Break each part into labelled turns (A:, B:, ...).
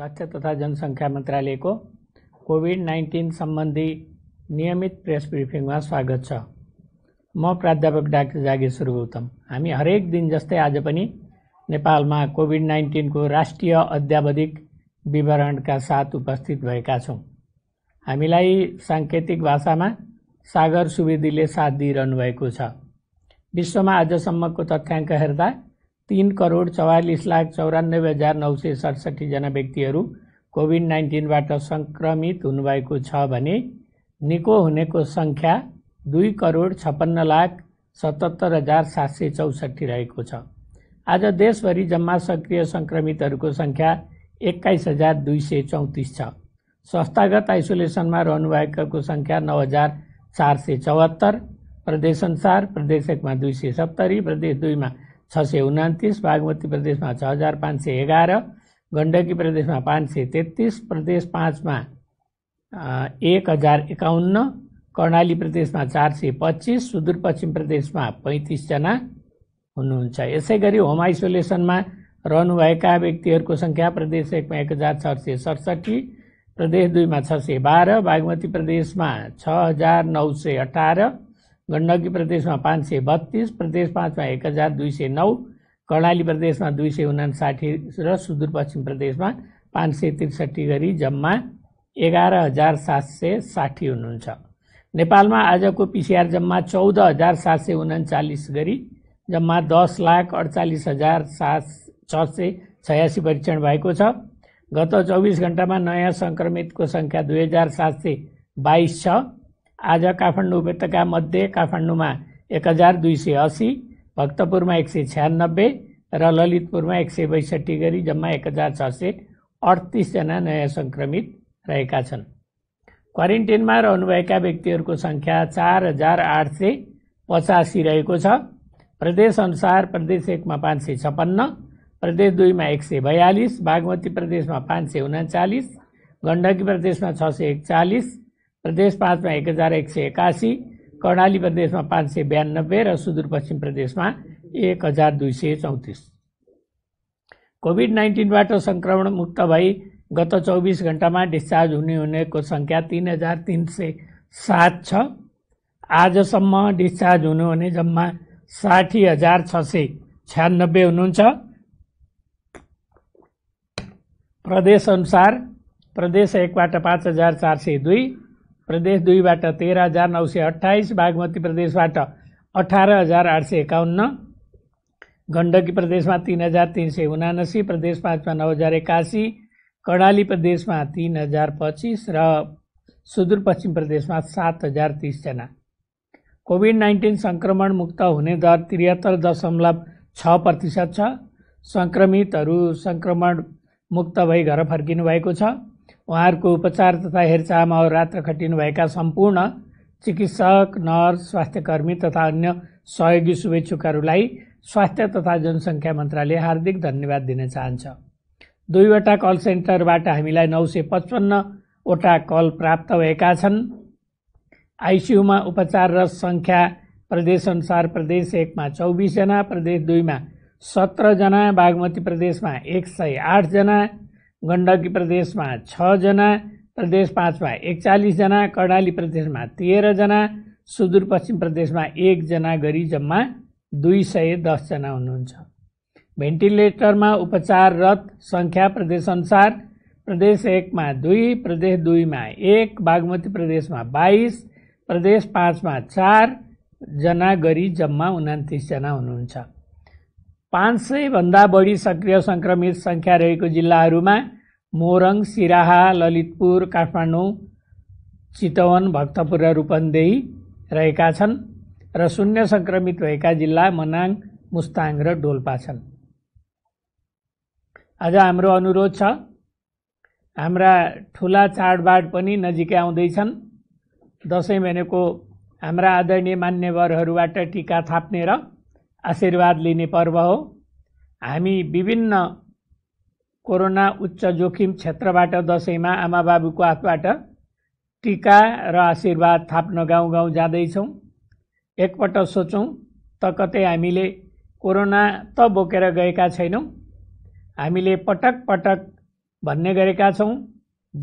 A: स्वास्थ्य तथा जनसङ्ख्या मन्त्रालयको कोभिड नाइन्टिन सम्बन्धी नियमित प्रेस ब्रिफिङमा स्वागत छ म प्राध्यापक डाक्टर जागेश्वर गौतम हामी हरेक दिन जस्तै आज पनि नेपालमा कोभिड नाइन्टिनको राष्ट्रिय अध्यावधिक विवरणका साथ उपस्थित भएका छौँ हामीलाई साङ्केतिक भाषामा सागर सुवेदीले साथ दिइरहनु भएको छ विश्वमा आजसम्मको तथ्याङ्क हेर्दा तिन करोड चौवालिस लाख चौरानब्बे हजार नौ सय सडसठीजना व्यक्तिहरू कोभिड नाइन्टिनबाट सङ्क्रमित हुनुभएको छ भने निको हुनेको सङ्ख्या दुई करोड छप्पन्न लाख सतहत्तर हजार सात सय चौसठी रहेको छ आज देशभरि जम्मा सक्रिय सङ्क्रमितहरूको सङ्ख्या एक्काइस हजार दुई सय चौतिस छ संस्थागत आइसोलेसनमा रहनुभएकाको सङ्ख्या नौ हजार चार सय चौहत्तर प्रदेशअनुसार प्रदेश एकमा दुई सय सत्तरी प्रदेश दुईमा छ सय उनातिस बागमती प्रदेशमा छ हजार पाँच सय एघार गण्डकी प्रदेशमा पाँच सय तेत्तिस प्रदेश पाँचमा एक हजार एकाउन्न कर्णाली प्रदेशमा चार सय पच्चिस सुदूरपश्चिम प्रदेशमा पैँतिसजना हुनुहुन्छ यसै गरी होम आइसोलेसनमा रहनुभएका व्यक्तिहरूको सङ्ख्या प्रदेश एकमा एक हजार छ सय सडसठी प्रदेश दुईमा छ सय बाह्र बागमती प्रदेशमा छ हजार नौ सय अठार गण्डकी प्रदेशमा पाँच सय बत्तिस प्रदेश पाँचमा एक हजार दुई सय नौ कर्णाली प्रदेशमा दुई सय उनासाठी र सुदूरपश्चिम प्रदेशमा पाँच सय त्रिसठी गरी जम्मा एघार हजार सात सय साठी हुनुहुन्छ नेपालमा आजको पिसिआर जम्मा चौध हजार सात सय उनाचालिस गरी जम्मा दस लाख अडचालिस हजार सात छ सय छयासी परीक्षण भएको छ गत चौबिस घन्टामा नयाँ सङ्क्रमितको सङ्ख्या दुई हजार सात सय बाइस छ आज काठमाडौँ उपत्यकामध्ये काठमाडौँमा एक हजार दुई सय असी भक्तपुरमा एक सय छ्यानब्बे र ललितपुरमा एक सय बैसठी गरी जम्मा एक हजार छ सय अडतिसजना नयाँ सङ्क्रमित रहेका छन् क्वारेन्टिनमा रहनुभएका व्यक्तिहरूको सङ्ख्या चार हजार आठ सय पचासी रहेको छ प्रदेशअनुसार प्रदेश एकमा पाँच सय छपन्न प्रदेश दुईमा एक सय बयालिस बागमती प्रदेशमा पाँच सय उनाचालिस गण्डकी प्रदेशमा छ सय एकचालिस प्रदेश पाँचमा एक हजार एक सय एकासी कर्णाली प्रदेशमा पाँच सय ब्यानब्बे र सुदूरपश्चिम प्रदेशमा एक हजार दुई सय चौतिस कोभिड नाइन्टिनबाट सङ्क्रमण मुक्त भई गत चौबिस घन्टामा डिस्चार्ज हुने हुनेको सङ्ख्या तिन हजार तिन सय सात छ आजसम्म डिस्चार्ज हुनुहुने जम्मा साठी हजार छ सय छ्यानब्बे हुनुहुन्छ प्रदेशअनुसार प्रदेश एकबाट पाँच हजार चार सय दुई प्रदेश दुईबाट तेह्र हजार नौ सय अठाइस बागमती प्रदेशबाट अठार हजार आठ सय एकाउन्न गण्डकी प्रदेशमा तिन हजार तिन सय उनासी प्रदेश पाँचमा नौ हजार एकासी कर्णाली प्रदेशमा तिन हजार पच्चिस र सुदूरपश्चिम प्रदेशमा सात हजार तिसजना कोभिड नाइन्टिन सङ्क्रमण मुक्त हुने दर त्रिहत्तर दशमलव छ प्रतिशत छ सङ्क्रमितहरू सङ्क्रमण मुक्त भई घर फर्किनु भएको छ उहाँहरूको उपचार तथा हेरचाहमा रात्र खटिनुभएका सम्पूर्ण चिकित्सक नर्स स्वास्थ्यकर्मी तथा अन्य सहयोगी शुभेच्छुकहरूलाई स्वास्थ्य तथा जनसङ्ख्या मन्त्रालय हार्दिक धन्यवाद दिन चाहन्छ दुईवटा कल सेन्टरबाट हामीलाई नौ सय पचपन्नवटा कल प्राप्त भएका छन् आइसियुमा उपचार र सङ्ख्या प्रदेशअनुसार प्रदेश एकमा चौबिसजना प्रदेश दुईमा सत्रजना बागमती प्रदेशमा एक सय आठजना गण्डकी प्रदेशमा छजना प्रदेश पाँचमा एकचालिसजना कर्णाली प्रदेशमा तेह्रजना सुदूरपश्चिम प्रदेशमा एकजना गरी जम्मा दुई सय दसजना हुनुहुन्छ भेन्टिलेटरमा उपचाररत सङ्ख्या प्रदेशअनुसार प्रदेश एकमा दुई प्रदेश दुईमा एक बागमती प्रदेशमा बाइस प्रदेश पाँचमा चारजना गरी जम्मा उनातिसजना हुनुहुन्छ पाँच सयभन्दा बढी सक्रिय सङ्क्रमित सङ्ख्या रहेको जिल्लाहरूमा मोरङ सिराहा ललितपुर काठमाडौँ चितवन भक्तपुर र रूपन्देही रहेका छन् र शून्य सङ्क्रमित भएका जिल्ला मनाङ मुस्ताङ र डोल्पा छन् आज हाम्रो अनुरोध छ हाम्रा ठुला चाडबाड पनि नजिकै आउँदैछन् दसैँ भनेको हाम्रा आदरणीय मान्यवरहरूबाट टिका थाप्ने र आशीर्वाद लिने पर्व हो हामी विभिन्न कोरोना उच्च जोखिम क्षेत्रबाट दसैँमा आमा बाबुको हातबाट टिका र आशीर्वाद थाप्न गाउँ गाउँ जाँदैछौँ एकपल्ट सोचौँ त कतै हामीले कोरोना त बोकेर गएका छैनौँ हामीले पटक पटक भन्ने गरेका छौँ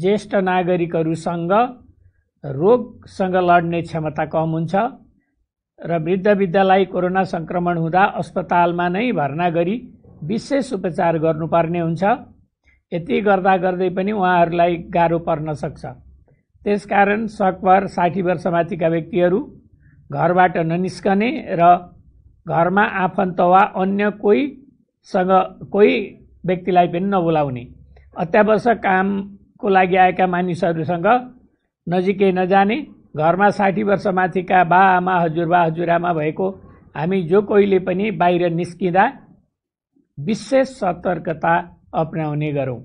A: ज्येष्ठ नागरिकहरूसँग रोगसँग लड्ने क्षमता कम हुन्छ र वृद्ध वृद्धलाई कोरोना सङ्क्रमण हुँदा अस्पतालमा नै भर्ना गरी विशेष उपचार गर्नुपर्ने हुन्छ यति गर्दा गर्दै पनि उहाँहरूलाई गाह्रो पर्न सक्छ त्यसकारण सकभर साठी वर्षमाथिका व्यक्तिहरू घरबाट ननिस्कने र घरमा आफन्त वा अन्य कोहीसँग कोही व्यक्तिलाई पनि नबोलाउने अत्यावश्यक कामको लागि आएका मानिसहरूसँग नजिकै नजाने घरमा साठी वर्ष माथिका बा आमा हजुरबा हजुरआमा भएको हामी जो कोहीले पनि बाहिर निस्किँदा विशेष सतर्कता अप्नाउने गरौँ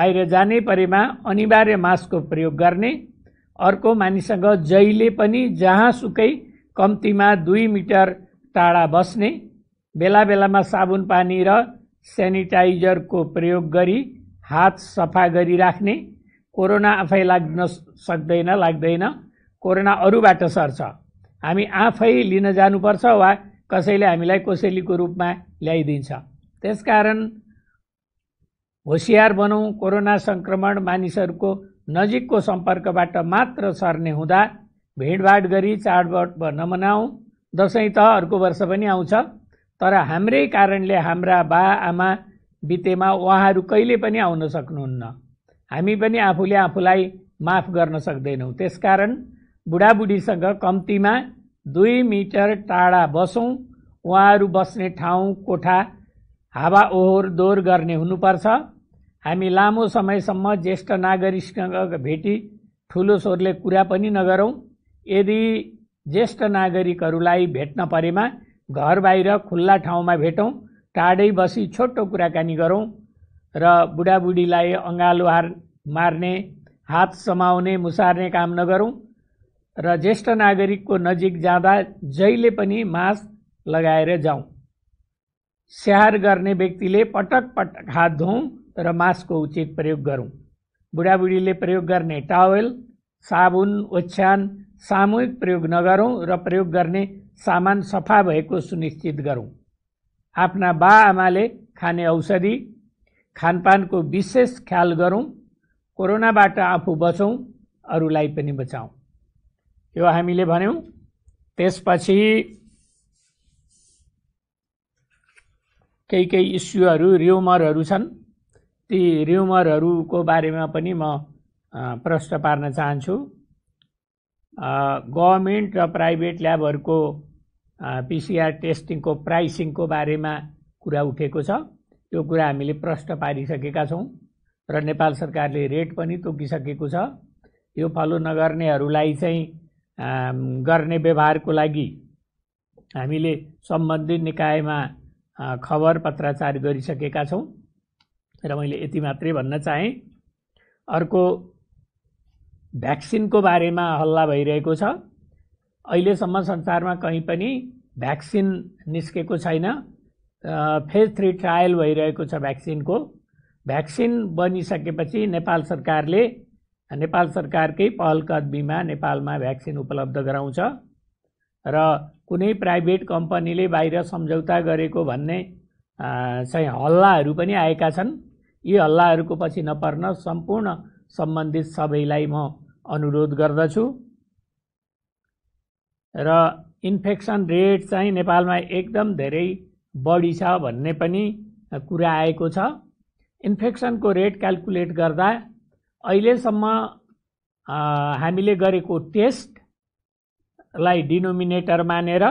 A: बाहिर जाने परेमा अनिवार्य मास्कको प्रयोग गर्ने अर्को मानिससँग जहिले पनि जहाँसुकै कम्तीमा दुई मिटर टाढा बस्ने बेला बेलामा साबुन पानी र सेनिटाइजरको प्रयोग गरी हात सफा गरिराख्ने कोरोना आफै लाग्न सक्दैन लाग्दैन कोरोना अरूबाट सर्छ हामी आफै लिन जानुपर्छ वा कसैले हामीलाई कोसेलीको रूपमा ल्याइदिन्छ त्यसकारण होसियार बनौँ कोरोना सङ्क्रमण मानिसहरूको नजिकको सम्पर्कबाट मात्र सर्ने हुँदा भेडभाड गरी चाडबाड नमनाऊ दसैँ त अर्को वर्ष पनि आउँछ तर हाम्रै कारणले हाम्रा बा आमा बितेमा उहाँहरू कहिले पनि आउन सक्नुहुन्न हामी पनि आफूले आफूलाई माफ गर्न सक्दैनौँ त्यसकारण बुढाबुढीसँग कम्तीमा दुई मिटर टाढा बसौँ उहाँहरू बस्ने ठाउँ कोठा हावाओहोर दोहोर गर्ने हुनुपर्छ हामी लामो समयसम्म ज्येष्ठ नागरिकसँग भेटी ठुलो स्वरले कुरा पनि नगरौँ यदि ज्येष्ठ नागरिकहरूलाई भेट्न परेमा घर बाहिर खुल्ला ठाउँमा भेटौँ टाढै बसी छोटो कुराकानी गरौँ र बुढाबुढीलाई अँगालोहार मार्ने हात समाउने मुसार्ने काम नगरौँ र ज्येष्ठ नागरिकको नजिक जाँदा जहिले पनि मास्क लगाएर जाउँ स्याहार गर्ने व्यक्तिले पटक पटक हात धोउँ र मास्कको उचित प्रयोग गरौँ बुढाबुढीले प्रयोग गर्ने टावेल साबुन ओछ्यान सामूहिक प्रयोग नगरौँ र प्रयोग गर्ने सामान सफा भएको सुनिश्चित गरौँ आफ्ना बा आमाले खाने औषधि खानपानको विशेष ख्याल गरौँ कोरोनाबाट आफू बचौँ अरूलाई पनि बचाउँ यो हामीले भन्यौँ त्यसपछि केही केही इस्युहरू रिउमरहरू छन् ती र्युमरहरूको बारेमा पनि म प्रश्न पार्न चाहन्छु गभर्मेन्ट र प्राइभेट ल्याबहरूको पिसिआर टेस्टिङको प्राइसिङको बारेमा कुरा उठेको छ त्यो कुरा हामीले प्रश्न पारिसकेका छौँ र नेपाल सरकारले रेट पनि तोकिसकेको छ यो फलो नगर्नेहरूलाई चाहिँ गर्ने व्यवहारको लागि हामीले सम्बन्धित निकायमा खबर पत्राचार गरिसकेका छौँ र मैले यति मात्रै भन्न चाहेँ अर्को भ्याक्सिनको बारेमा हल्ला भइरहेको छ अहिलेसम्म संसारमा कहीँ पनि भ्याक्सिन निस्केको छैन फेज थ्री ट्रायल भइरहेको छ भ्याक्सिनको भ्याक्सिन बनिसकेपछि नेपाल सरकारले नेपाल सरकारकै पहल कदमीमा नेपालमा भ्याक्सिन उपलब्ध गराउँछ र कुनै प्राइभेट कम्पनीले बाहिर सम्झौता गरेको भन्ने चाहिँ हल्लाहरू पनि आएका छन् यी हल्लाहरूको पछि नपर्न सम्पूर्ण सम्बन्धित सबैलाई म अनुरोध गर्दछु र इन्फेक्सन रेट चाहिँ नेपालमा एकदम धेरै बढी छ भन्ने पनि कुरा आएको छ इन्फेक्सनको रेट क्यालकुलेट गर्दा अहिलेसम्म हामीले गरेको टेस्टलाई डिनोमिनेटर मानेर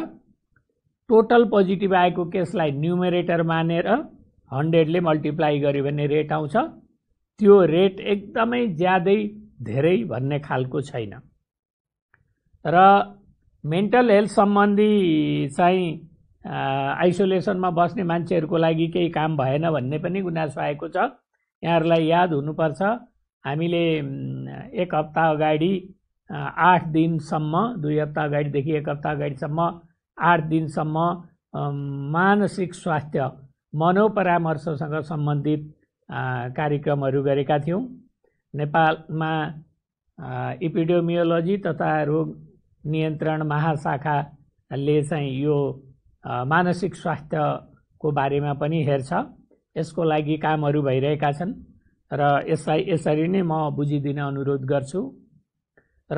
A: टोटल पोजिटिभ आएको केसलाई न्युमेरेटर मानेर हन्ड्रेडले मल्टिप्लाई गर्यो भने रेट आउँछ त्यो रेट एकदमै ज्यादै धेरै भन्ने खालको छैन र मेन्टल हेल्थ सम्बन्धी चाहिँ आइसोलेसनमा बस्ने मान्छेहरूको लागि केही काम भएन भन्ने पनि गुनासो आएको छ यहाँहरूलाई याद हुनुपर्छ हामीले एक हप्ता अगाडि आठ दिनसम्म दुई हप्ता अगाडिदेखि एक हप्ता अगाडिसम्म आठ दिनसम्म मानसिक स्वास्थ्य मनोपरामर्शसँग सम्बन्धित कार्यक्रमहरू गरेका थियौँ नेपालमा इपिडियोमियोलोजी तथा रोग नियन्त्रण महाशाखाले चाहिँ यो मानसिक स्वास्थ्यको बारेमा पनि हेर्छ यसको लागि कामहरू भइरहेका छन् र यसलाई यसरी नै म बुझिदिने अनुरोध गर्छु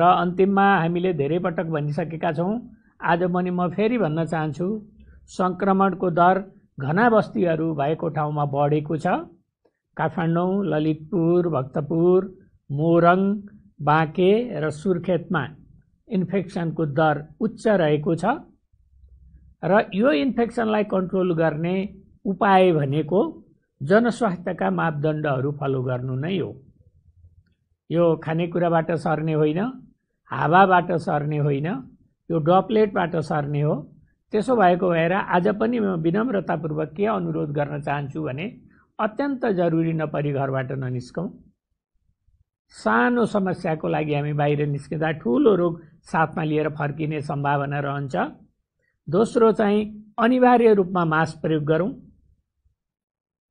A: र अन्तिममा हामीले धेरै पटक भनिसकेका छौँ आज पनि म फेरि भन्न चाहन्छु सङ्क्रमणको दर घना बस्तीहरू भएको ठाउँमा बढेको छ काठमाडौँ ललितपुर भक्तपुर मोरङ बाँके र सुर्खेतमा इन्फेक्सनको दर उच्च रहेको छ र यो इन्फेक्सनलाई कन्ट्रोल गर्ने उपाय भनेको जनस्वास्थ्यका मापदण्डहरू फलो गर्नु नै हो यो खानेकुराबाट सर्ने होइन हावाबाट सर्ने होइन यो डपलेटबाट सर्ने हो त्यसो भएको भएर आज पनि म विनम्रतापूर्वक के अनुरोध गर्न चाहन्छु भने अत्यन्त जरुरी नपरी घरबाट ननिस्कौँ सानो समस्याको लागि हामी बाहिर निस्किँदा ठुलो रोग साथमा लिएर फर्किने सम्भावना रहन्छ दोस्रो चाहिँ अनिवार्य रूपमा मास्क प्रयोग गरौँ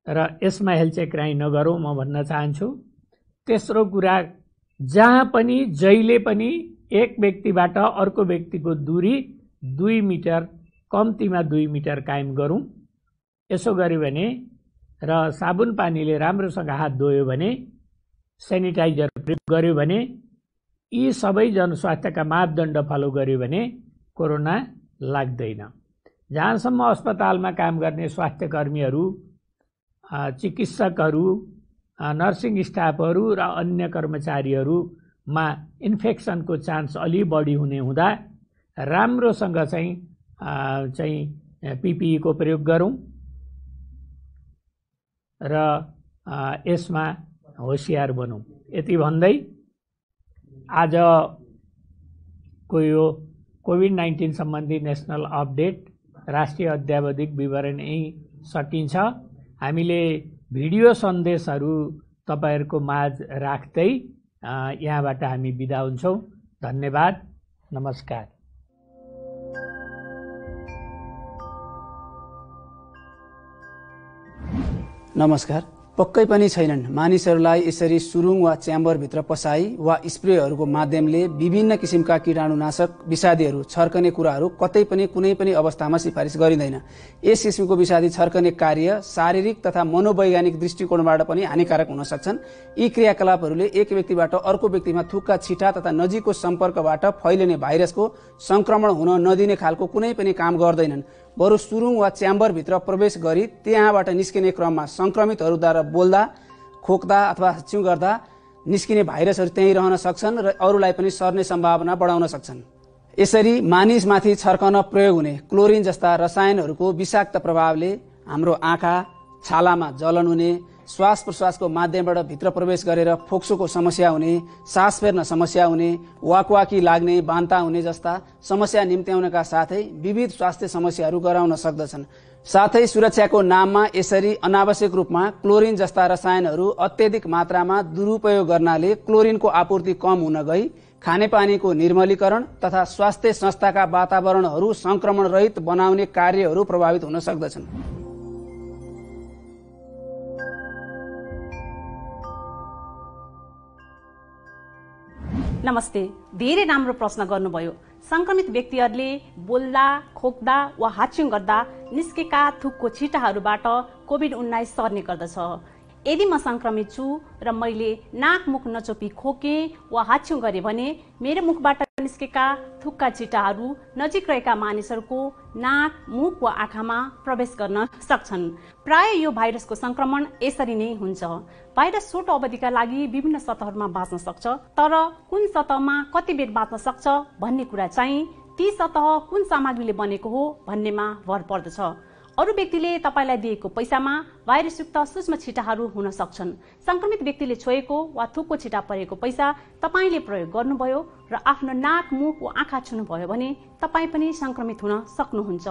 A: र यसमा हेलचेक्राई नगरौँ म भन्न चाहन्छु तेस्रो कुरा जहाँ पनि जहिले पनि एक व्यक्तिबाट अर्को व्यक्तिको दूरी दुई मिटर कम्तीमा दुई मिटर कायम गरौँ यसो गऱ्यो भने र साबुन पानीले राम्रोसँग हात धोयो भने सेनिटाइजर प्रयोग गर्यो भने यी सबै जनस्वास्थ्यका मापदण्ड फलो गर्यो भने कोरोना लाग्दैन जहाँसम्म अस्पतालमा काम गर्ने स्वास्थ्यकर्मीहरू चिकित्सकहरू नर्सिङ स्टाफहरू र अन्य कर्मचारीहरूमा इन्फेक्सनको चान्स अलि बढी हुने हुँदा राम्रोसँग चाहिँ चाहिँ पिपिईको प्रयोग गरौँ र यसमा होसियार बनौँ यति भन्दै आजको यो कोभिड नाइन्टिन सम्बन्धी नेसनल अपडेट राष्ट्रिय अध्यावधिक विवरण यहीँ सकिन्छ हामीले भिडियो सन्देशहरू तपाईँहरूको माझ राख्दै यहाँबाट हामी बिदा हुन्छौँ धन्यवाद नमस्कार
B: नमस्कार पक्कै पनि छैनन् मानिसहरूलाई यसरी सुरुङ वा च्याम्बरभित्र पसाई वा स्प्रेहरूको माध्यमले विभिन्न किसिमका किटाणुनाशक विषादीहरू छर्कने कुराहरू कतै पनि कुनै पनि अवस्थामा सिफारिस गरिँदैन यस किसिमको विषादी छर्कने कार्य शारीरिक तथा मनोवैज्ञानिक दृष्टिकोणबाट पनि हानिकारक हुन सक्छन् यी क्रियाकलापहरूले एक व्यक्तिबाट अर्को व्यक्तिमा थुक्का छिटा तथा नजिकको सम्पर्कबाट फैलिने भाइरसको संक्रमण हुन नदिने खालको कुनै पनि काम गर्दैनन् बरु सुरुङ वा च्याम्बरभित्र प्रवेश गरी त्यहाँबाट निस्किने क्रममा सङ्क्रमितहरूद्वारा बोल्दा खोक्दा अथवा चिउ गर्दा निस्किने भाइरसहरू त्यहीँ रहन सक्छन् र अरूलाई पनि सर्ने सम्भावना बढाउन सक्छन् यसरी मानिसमाथि छर्कन प्रयोग हुने क्लोरिन जस्ता रसायनहरूको विषाक्त प्रभावले हाम्रो आँखा छालामा जलन हुने श्वास प्रश्वासको माध्यमबाट भित्र प्रवेश गरेर फोक्सोको समस्या हुने सास फेर्न समस्या हुने वाकवाकी लाग्ने बान्ता हुने जस्ता समस्या निम्त्याउनका साथै विविध स्वास्थ्य समस्याहरू गराउन सक्दछन् साथै सुरक्षाको नाममा यसरी अनावश्यक रूपमा क्लोरिन जस्ता रसायनहरू अत्यधिक मात्रामा दुरुपयोग गर्नाले क्लोरिनको आपूर्ति कम हुन गई खानेपानीको निर्मलीकरण तथा स्वास्थ्य संस्थाका वातावरणहरू संक्रमणरहित बनाउने कार्यहरू प्रभावित हुन सक्दछन्
C: नमस्ते धेरै राम्रो प्रश्न गर्नुभयो संक्रमित व्यक्तिहरूले बोल्दा खोक्दा वा हाच्युङ गर्दा निस्केका थुकको छिटाहरूबाट कोभिड उन्नाइस सर्ने गर्दछ यदि म संक्रमित छु र मैले नाक मुख नचोपी खोकेँ वा हाच्युङ गरेँ भने मेरो मुखबाट निस्केका थुक्का चिटाहरू नजिक रहेका मानिसहरूको नाक मुख वा आँखामा प्रवेश गर्न सक्छन् प्राय यो भाइरसको संक्रमण यसरी नै हुन्छ भाइरस छोटो अवधिका लागि विभिन्न सतहहरूमा बाँच्न सक्छ तर कुन सतहमा कति बेर बाँच्न सक्छ भन्ने कुरा चाहिँ ती सतह कुन सामग्रीले बनेको हो भन्नेमा भर पर्दछ अरू व्यक्तिले तपाईँलाई दिएको पैसामा भाइरसयुक्त सूक्ष्म छिटाहरू हुन सक्छन् संक्रमित व्यक्तिले छोएको वा थुकको छिटा परेको पैसा तपाईँले प्रयोग गर्नुभयो र आफ्नो नाक मुख वा आँखा छुनुभयो भने तपाईँ पनि संक्रमित हुन सक्नुहुन्छ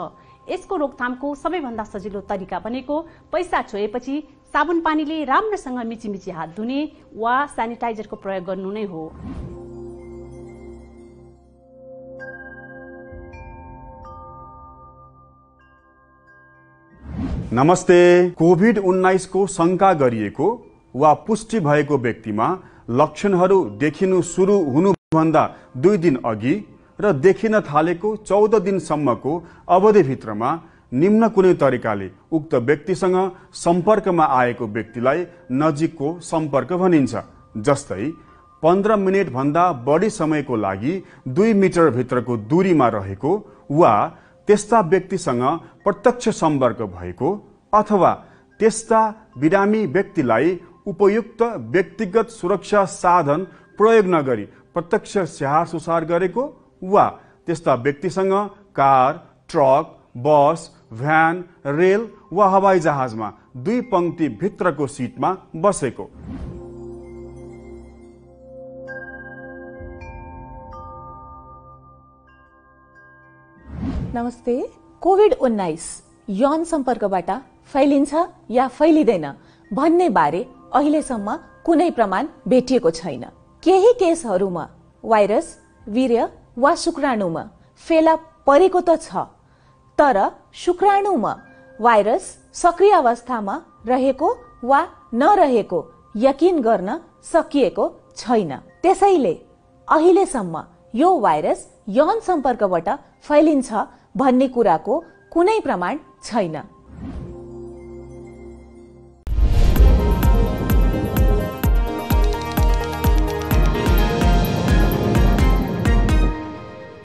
C: यसको रोकथामको सबैभन्दा सजिलो तरिका भनेको पैसा छोएपछि साबुन पानीले राम्रोसँग मिचिमिची हात धुने वा सेनिटाइजरको प्रयोग गर्नु नै हो
B: नमस्ते कोभिड उन्नाइसको शङ्का गरिएको वा पुष्टि भएको व्यक्तिमा लक्षणहरू देखिनु सुरु हुनुभन्दा दुई दिन अघि र देखिन थालेको चौध दिनसम्मको अवधिभित्रमा निम्न कुनै तरिकाले उक्त व्यक्तिसँग सम्पर्कमा आएको व्यक्तिलाई नजिकको सम्पर्क भनिन्छ जस्तै पन्ध्र मिनटभन्दा बढी समयको लागि दुई मिटरभित्रको दूरीमा रहेको वा त्यस्ता व्यक्तिसँग प्रत्यक्ष सम्पर्क भएको अथवा त्यस्ता बिरामी व्यक्तिलाई उपयुक्त व्यक्तिगत सुरक्षा साधन प्रयोग नगरी प्रत्यक्ष स्याहार सुसार गरेको वा त्यस्ता व्यक्तिसँग कार ट्रक बस भ्यान रेल वा हवाई जहाजमा दुई पङ्क्ति भित्रको सिटमा बसेको
C: नमस्ते कोभिड उन्नाइस यौन सम्पर्कबाट फैलिन्छ या फैलिँदैन भन्ने बारे अहिलेसम्म कुनै प्रमाण भेटिएको छैन केही केसहरूमा भाइरस वीर्य वा शुक्राणुमा फेला परेको त छ तर शुक्राणुमा भाइरस सक्रिय अवस्थामा रहेको वा नरहेको यकिन गर्न सकिएको छैन त्यसैले अहिलेसम्म यो भाइरस यौन सम्पर्कबाट फैलिन्छ भन्ने कुराको कुनै प्रमाण छैन